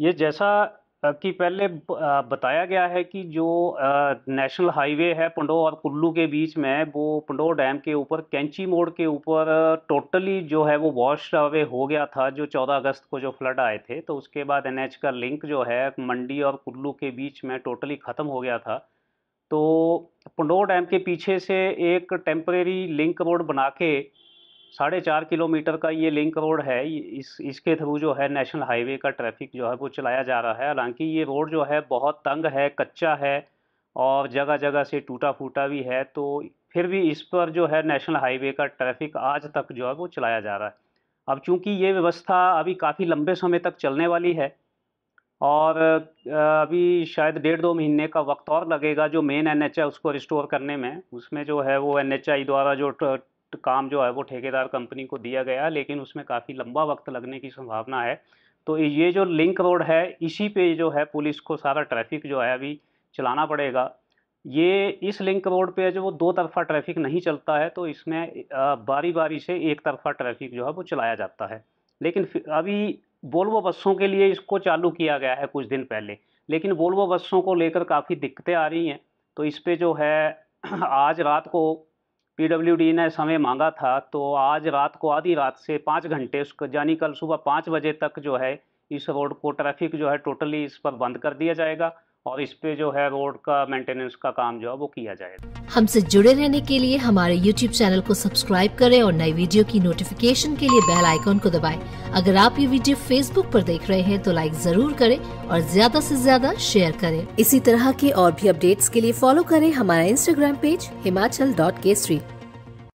ये जैसा कि पहले बताया गया है कि जो नेशनल हाईवे है पंडो और कुल्लू के बीच में वो पंडो डैम के ऊपर कैंची मोड़ के ऊपर टोटली जो है वो वॉश अवे हो गया था जो 14 अगस्त को जो फ्लड आए थे तो उसके बाद एन का लिंक जो है मंडी और कुल्लू के बीच में टोटली ख़त्म हो गया था तो पंडो डैम के पीछे से एक टेम्परेरी लिंक रोड बना के साढ़े चार किलोमीटर का ये लिंक रोड है इस इसके थ्रू जो है नेशनल हाईवे का ट्रैफिक जो है वो चलाया जा रहा है हालांकि ये रोड जो है बहुत तंग है कच्चा है और जगह जगह से टूटा फूटा भी है तो फिर भी इस पर जो है नेशनल हाईवे का ट्रैफिक आज तक जो है वो चलाया जा रहा है अब चूँकि ये व्यवस्था अभी काफ़ी लंबे समय तक चलने वाली है और अभी शायद डेढ़ दो महीने का वक्त और लगेगा जो मेन एन उसको रिस्टोर करने में उसमें जो है वो एन द्वारा जो काम जो है वो ठेकेदार कंपनी को दिया गया लेकिन उसमें काफ़ी लंबा वक्त लगने की संभावना है तो ये जो लिंक रोड है इसी पे जो है पुलिस को सारा ट्रैफिक जो है अभी चलाना पड़ेगा ये इस लिंक रोड पे जो वो दो तरफा ट्रैफिक नहीं चलता है तो इसमें बारी बारी से एक तरफा ट्रैफिक जो है वो चलाया जाता है लेकिन अभी बोलवो बसों के लिए इसको चालू किया गया है कुछ दिन पहले लेकिन बोलवो बसों को लेकर काफ़ी दिक्कतें आ रही हैं तो इस पर जो है आज रात को पीडब्ल्यूडी ने समय मांगा था तो आज रात को आधी रात से पाँच घंटे यानी कल सुबह पाँच बजे तक जो है इस रोड को ट्रैफिक जो है टोटली इस पर बंद कर दिया जाएगा और इस पे जो है रोड का मेंटेनेंस का काम जो है वो किया जाएगा हमसे जुड़े रहने के लिए हमारे यूट्यूब चैनल को सब्सक्राइब करें और नई वीडियो की नोटिफिकेशन के लिए बेल आइकॉन को दबाएं। अगर आप ये वीडियो फेसबुक पर देख रहे हैं तो लाइक जरूर करें और ज्यादा से ज्यादा शेयर करें इसी तरह के और भी अपडेट्स के लिए फॉलो करें हमारा Instagram page Himachal dot K street